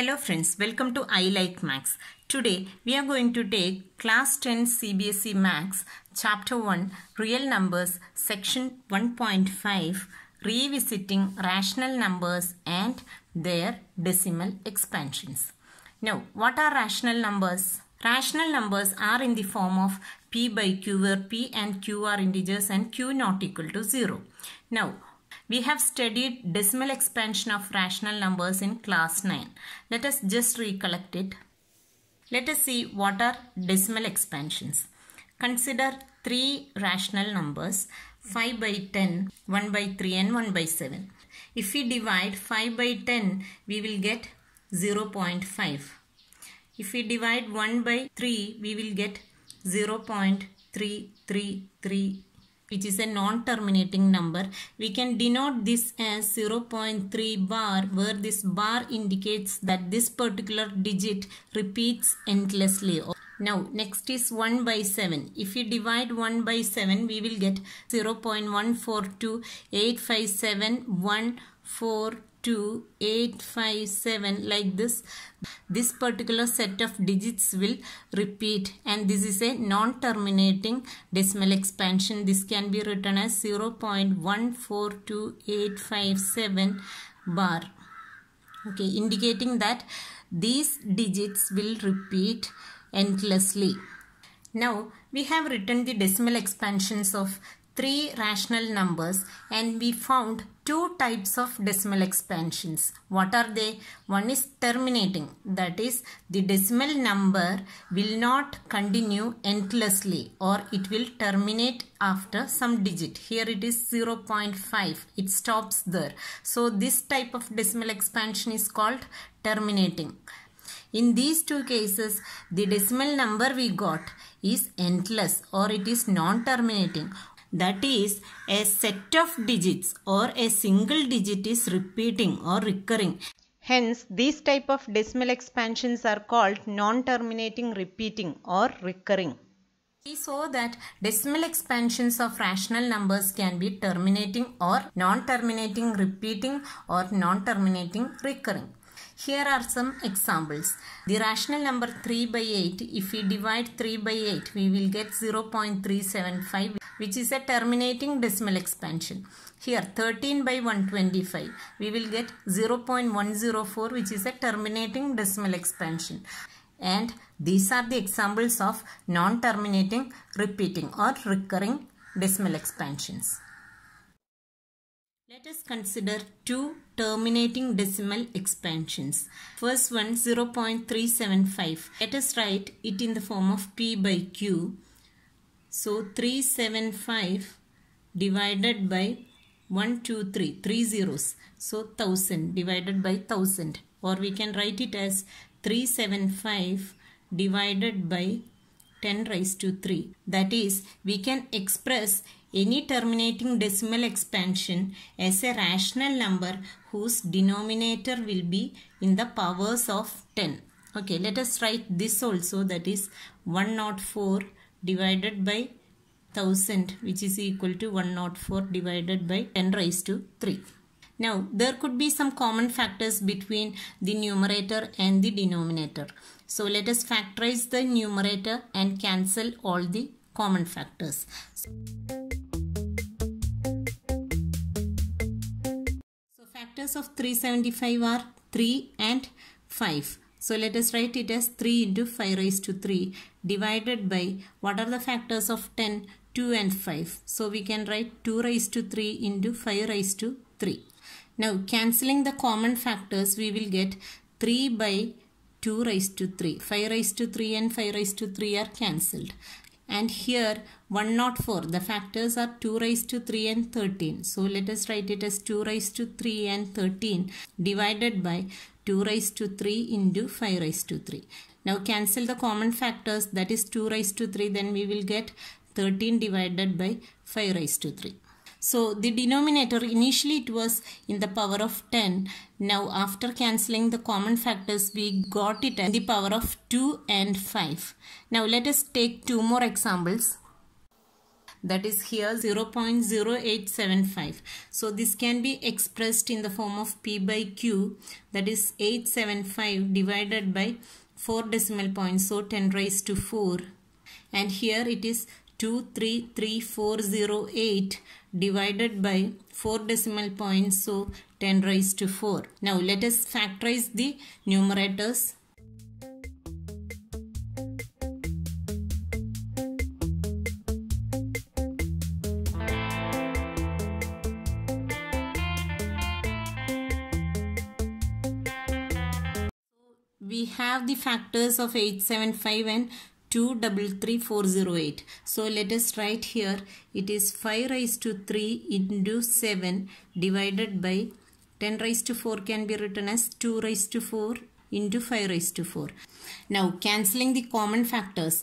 Hello friends, welcome to I Like Max. Today we are going to take class 10 CBSE Max chapter 1 real numbers section 1.5 revisiting rational numbers and their decimal expansions. Now what are rational numbers? Rational numbers are in the form of p by q where p and q are integers and q not equal to 0. Now we have studied decimal expansion of rational numbers in class 9. Let us just recollect it. Let us see what are decimal expansions. Consider three rational numbers 5 by 10, 1 by 3 and 1 by 7. If we divide 5 by 10, we will get 0.5. If we divide 1 by 3, we will get 0.3333 which is a non-terminating number. We can denote this as 0.3 bar where this bar indicates that this particular digit repeats endlessly. Now next is 1 by 7. If we divide 1 by 7 we will get 0.14285714 2 7 like this this particular set of digits will repeat and this is a non-terminating decimal expansion this can be written as 0 0.142857 bar okay indicating that these digits will repeat endlessly now we have written the decimal expansions of three rational numbers and we found two types of decimal expansions. What are they? One is terminating. That is the decimal number will not continue endlessly or it will terminate after some digit. Here it is 0.5. It stops there. So this type of decimal expansion is called terminating. In these two cases, the decimal number we got is endless or it is non-terminating that is a set of digits or a single digit is repeating or recurring. Hence, these type of decimal expansions are called non-terminating repeating or recurring. We saw that decimal expansions of rational numbers can be terminating or non-terminating repeating or non-terminating recurring. Here are some examples. The rational number 3 by 8, if we divide 3 by 8, we will get 0.375 which is a terminating decimal expansion. Here 13 by 125 we will get 0.104 which is a terminating decimal expansion. And these are the examples of non-terminating, repeating or recurring decimal expansions. Let us consider two terminating decimal expansions. First one 0.375. Let us write it in the form of P by Q so 375 divided by 1, 3 zeros. So 1000 divided by 1000 or we can write it as 375 divided by 10 raised to 3. That is, we can express any terminating decimal expansion as a rational number whose denominator will be in the powers of 10. Okay, let us write this also that is 104 divided by 1000 which is equal to 104 divided by 10 raised to 3. Now there could be some common factors between the numerator and the denominator. So let us factorize the numerator and cancel all the common factors. So, so factors of 375 are 3 and 5. So let us write it as 3 into 5 raised to 3 divided by what are the factors of 10? 2 and 5. So we can write 2 raised to 3 into 5 raised to 3. Now cancelling the common factors we will get 3 by 2 raised to 3. 5 raised to 3 and 5 raised to 3 are cancelled. And here 104, the factors are 2 raised to 3 and 13. So let us write it as 2 raised to 3 and 13 divided by 2 raised to 3 into 5 raised to 3. Now cancel the common factors that is 2 raised to 3 then we will get 13 divided by 5 raised to 3. So the denominator initially it was in the power of 10. Now after cancelling the common factors we got it in the power of 2 and 5. Now let us take two more examples that is here 0.0875 so this can be expressed in the form of p by q that is 875 divided by 4 decimal points so 10 raised to 4 and here it is 233408 divided by 4 decimal points so 10 raised to 4 now let us factorize the numerators we have the factors of 875 and 233408. So let us write here it is 5 raised to 3 into 7 divided by 10 raised to 4 can be written as 2 raised to 4 into 5 raised to 4. Now cancelling the common factors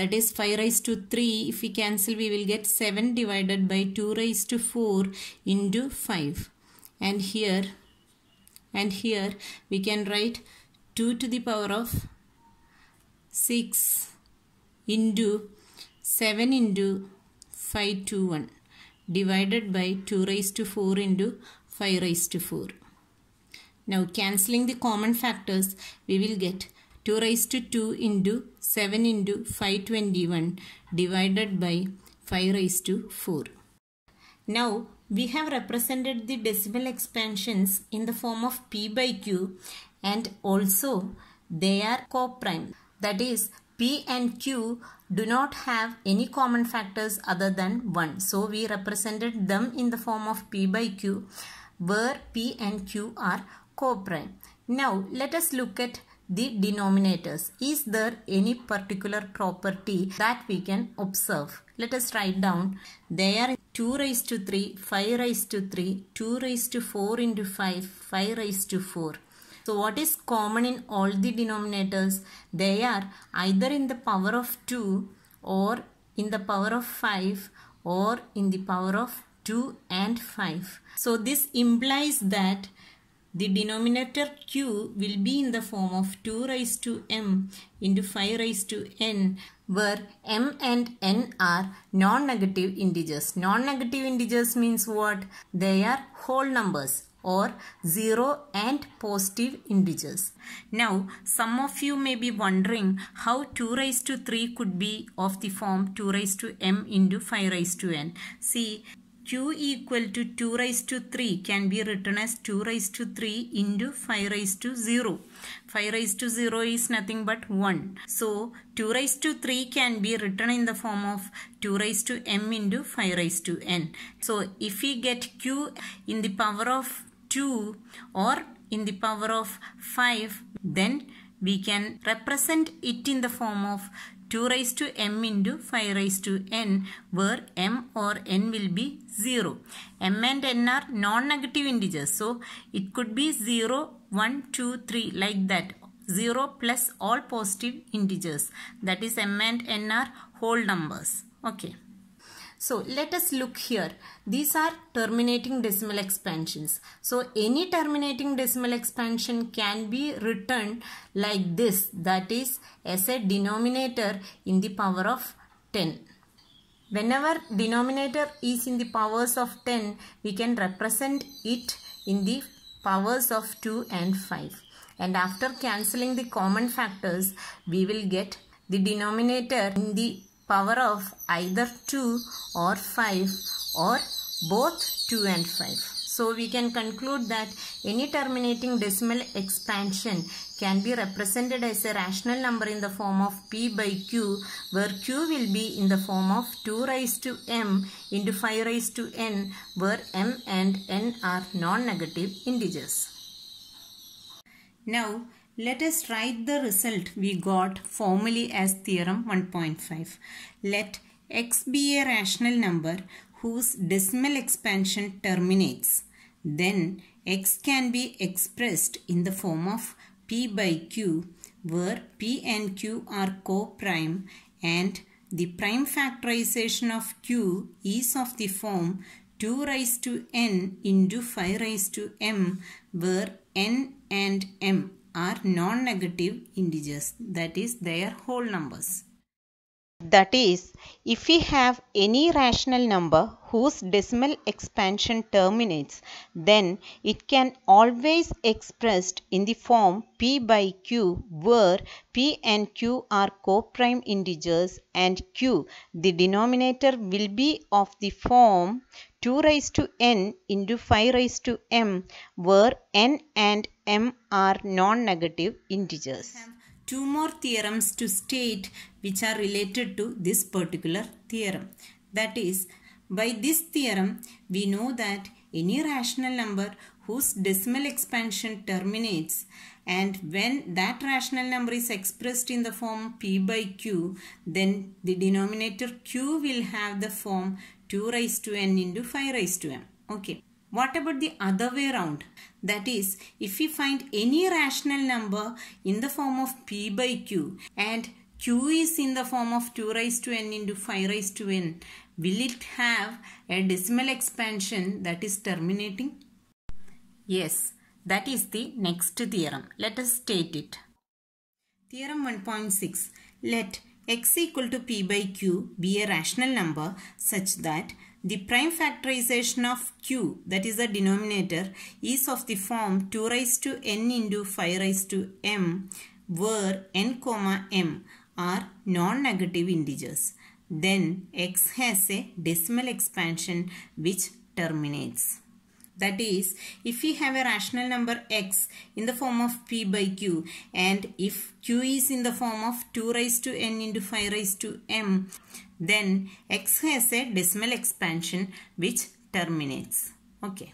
that is 5 raised to 3 if we cancel we will get 7 divided by 2 raised to 4 into 5 and here and here we can write 2 to the power of 6 into 7 into 5 to 1 divided by 2 raised to 4 into 5 raised to 4. Now cancelling the common factors we will get 2 raised to 2 into 7 into 521 divided by 5 raised to 4. Now we have represented the decimal expansions in the form of p by q and also they are coprime. That is, P and Q do not have any common factors other than 1. So we represented them in the form of P by Q where P and Q are coprime. Now let us look at the denominators. Is there any particular property that we can observe? Let us write down. They are 2 raised to 3, 5 raised to 3, 2 raised to 4 into 5, 5 raised to 4. So what is common in all the denominators? They are either in the power of 2 or in the power of 5 or in the power of 2 and 5. So this implies that the denominator q will be in the form of 2 raised to m into 5 raised to n where m and n are non-negative integers. Non-negative integers means what? They are whole numbers or 0 and positive integers. Now some of you may be wondering how 2 raised to 3 could be of the form 2 raised to m into 5 raised to n. See q equal to 2 raised to 3 can be written as 2 raised to 3 into 5 raised to 0. 5 raised to 0 is nothing but 1. So 2 raised to 3 can be written in the form of 2 raised to m into 5 raised to n. So if we get q in the power of 2 or in the power of 5 then we can represent it in the form of 2 raised to m into 5 raised to n where m or n will be 0. m and n are non-negative integers so it could be 0, 1, 2, 3 like that. 0 plus all positive integers that is m and n are whole numbers. Okay. So let us look here. These are terminating decimal expansions. So any terminating decimal expansion can be written like this that is as a denominator in the power of 10. Whenever denominator is in the powers of 10 we can represent it in the powers of 2 and 5 and after cancelling the common factors we will get the denominator in the power of either 2 or 5 or both 2 and 5. So we can conclude that any terminating decimal expansion can be represented as a rational number in the form of p by q where q will be in the form of 2 raised to m into 5 raised to n where m and n are non-negative integers. Now let us write the result we got formally as theorem 1.5. Let x be a rational number whose decimal expansion terminates. Then x can be expressed in the form of p by q where p and q are co-prime and the prime factorization of q is of the form 2 raised to n into 5 raised to m where n and m are non-negative integers that is their whole numbers. That is, if we have any rational number whose decimal expansion terminates, then it can always expressed in the form p by q where p and q are co-prime integers and q, the denominator will be of the form 2 raised to n into 5 raised to m where n and m are non-negative integers. Two more theorems to state which are related to this particular theorem. That is, by this theorem, we know that any rational number whose decimal expansion terminates and when that rational number is expressed in the form p by q, then the denominator q will have the form 2 raised to n into 5 raised to m. Okay. What about the other way around? That is, if we find any rational number in the form of p by q and q is in the form of 2 raised to n into 5 raised to n, will it have a decimal expansion that is terminating? Yes, that is the next theorem. Let us state it. Theorem 1.6. Let x equal to p by q be a rational number such that the prime factorization of q that is the denominator is of the form 2 raised to n into 5 raised to m where n comma m are non-negative integers. Then x has a decimal expansion which terminates. That is, if we have a rational number x in the form of p by q and if q is in the form of 2 raised to n into 5 raised to m, then x has a decimal expansion which terminates. Okay.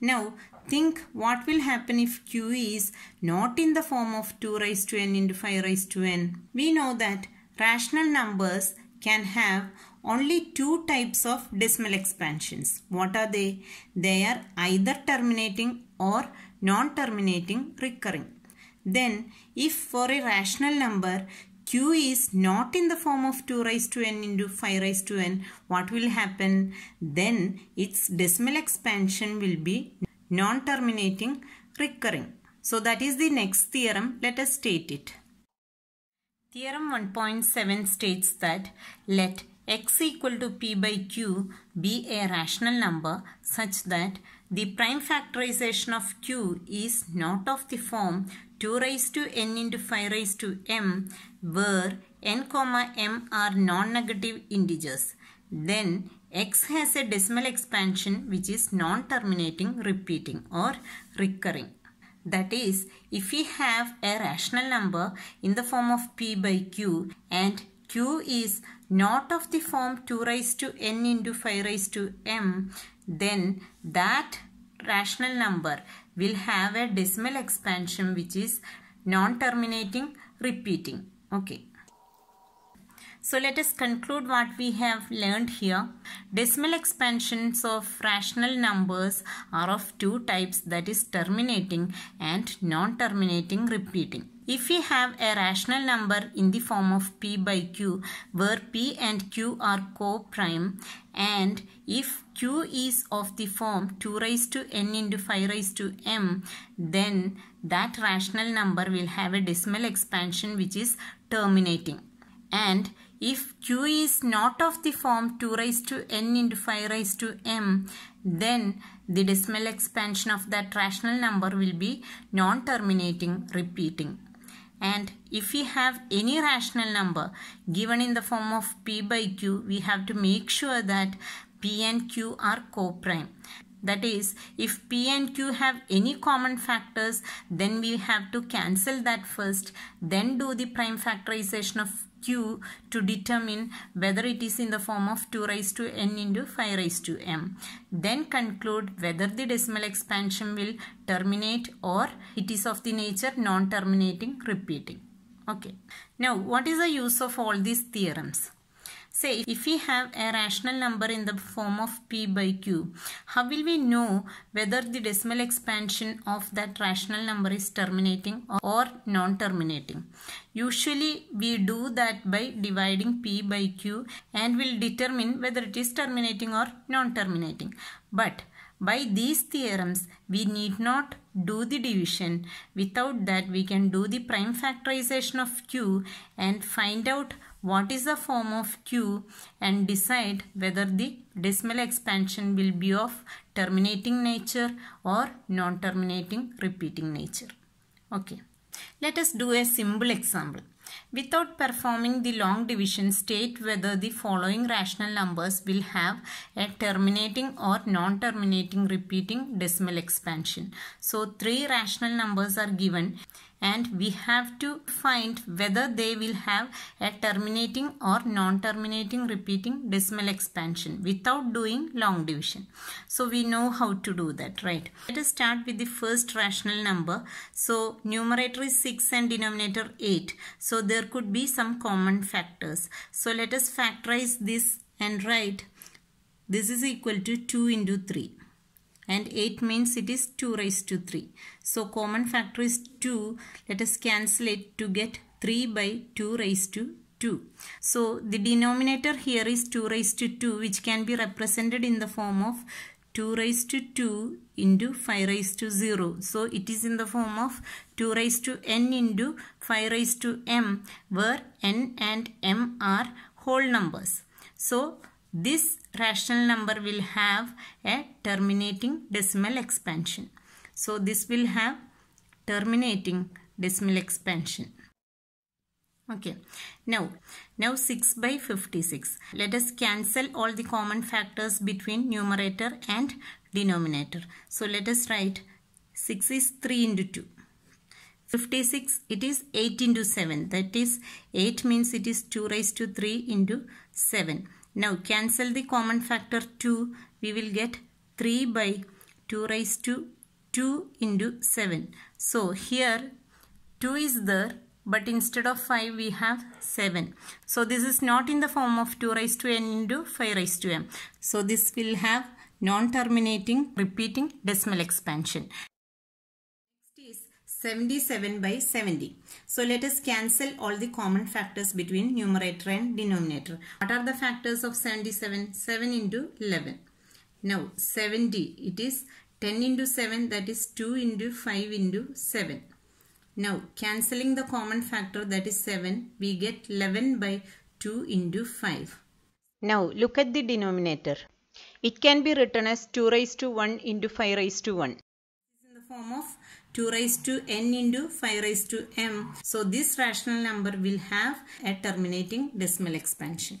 Now, think what will happen if q is not in the form of 2 raised to n into 5 raised to n. We know that rational numbers can have only two types of decimal expansions. What are they? They are either terminating or non-terminating recurring. Then, if for a rational number q is not in the form of 2 raised to n into 5 raised to n, what will happen? Then its decimal expansion will be non-terminating recurring. So that is the next theorem. Let us state it. Theorem 1.7 states that let x equal to p by q be a rational number such that the prime factorization of q is not of the form 2 raised to n into 5 raised to m where n comma m are non-negative integers. Then x has a decimal expansion which is non-terminating repeating or recurring. That is, if we have a rational number in the form of p by q and q is not of the form 2 raised to n into 5 raised to m, then that rational number will have a decimal expansion which is non-terminating repeating. Okay. So let us conclude what we have learned here. Decimal expansions of rational numbers are of two types that is terminating and non-terminating repeating. If we have a rational number in the form of p by q where p and q are co-prime and if q is of the form 2 raised to n into 5 raised to m then that rational number will have a decimal expansion which is terminating and if q is not of the form 2 raised to n into 5 raised to m then the decimal expansion of that rational number will be non-terminating repeating and if we have any rational number given in the form of p by q we have to make sure that p and q are co-prime that is if p and q have any common factors then we have to cancel that first then do the prime factorization of q to determine whether it is in the form of 2 raised to n into 5 raised to m. Then conclude whether the decimal expansion will terminate or it is of the nature non-terminating repeating. Okay. Now what is the use of all these theorems? Say if we have a rational number in the form of p by q, how will we know whether the decimal expansion of that rational number is terminating or non-terminating? Usually we do that by dividing p by q and will determine whether it is terminating or non-terminating. But by these theorems, we need not do the division. Without that, we can do the prime factorization of Q and find out what is the form of Q and decide whether the decimal expansion will be of terminating nature or non-terminating repeating nature. Okay. Let us do a simple example. Without performing the long division, state whether the following rational numbers will have a terminating or non-terminating repeating decimal expansion. So, three rational numbers are given and we have to find whether they will have a terminating or non-terminating repeating decimal expansion without doing long division. So we know how to do that, right? Let us start with the first rational number. So numerator is 6 and denominator 8. So there could be some common factors. So let us factorize this and write this is equal to 2 into 3 and 8 means it is 2 raised to 3. So common factor is 2. Let us cancel it to get 3 by 2 raised to 2. So the denominator here is 2 raised to 2 which can be represented in the form of 2 raised to 2 into 5 raised to 0. So it is in the form of 2 raised to n into 5 raised to m where n and m are whole numbers. So this rational number will have a terminating decimal expansion. So this will have terminating decimal expansion. Okay, now, now 6 by 56. Let us cancel all the common factors between numerator and denominator. So let us write 6 is 3 into 2. 56 it is 8 into 7 that is 8 means it is 2 raised to 3 into 7 now cancel the common factor 2. We will get 3 by 2 raised to 2 into 7. So here 2 is there but instead of 5 we have 7. So this is not in the form of 2 raised to n into 5 raised to m. So this will have non-terminating repeating decimal expansion. 77 by 70. So let us cancel all the common factors between numerator and denominator. What are the factors of 77? 7 into 11. Now 70 it is 10 into 7 that is 2 into 5 into 7. Now cancelling the common factor that is 7 we get 11 by 2 into 5. Now look at the denominator. It can be written as 2 raised to 1 into 5 raised to 1 form of 2 raised to n into 5 raised to m. So this rational number will have a terminating decimal expansion.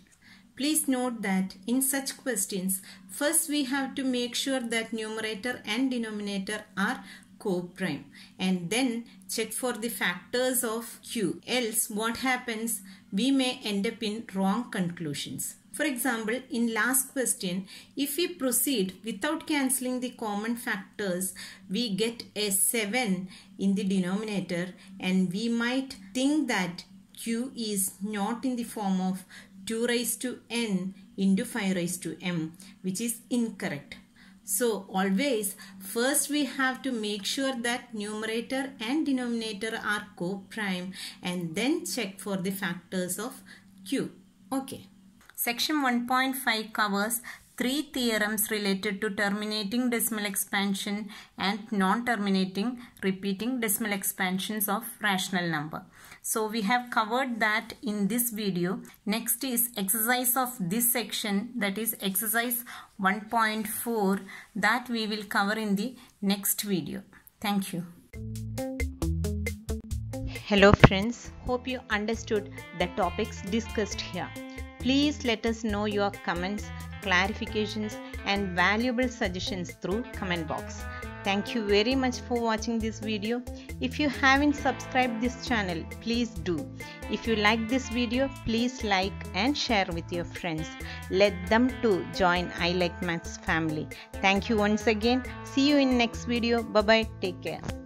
Please note that in such questions, first we have to make sure that numerator and denominator are co-prime and then check for the factors of q. Else what happens, we may end up in wrong conclusions. For example, in last question, if we proceed without cancelling the common factors, we get a 7 in the denominator and we might think that q is not in the form of 2 raised to n into 5 raised to m which is incorrect. So always first we have to make sure that numerator and denominator are co-prime and then check for the factors of q. Okay. Section 1.5 covers three theorems related to terminating decimal expansion and non-terminating repeating decimal expansions of rational number. So we have covered that in this video. Next is exercise of this section that is exercise 1.4 that we will cover in the next video. Thank you. Hello friends, hope you understood the topics discussed here. Please let us know your comments, clarifications and valuable suggestions through comment box. Thank you very much for watching this video. If you haven't subscribed this channel, please do. If you like this video, please like and share with your friends. Let them too join I Like Maths family. Thank you once again. See you in next video. Bye-bye. Take care.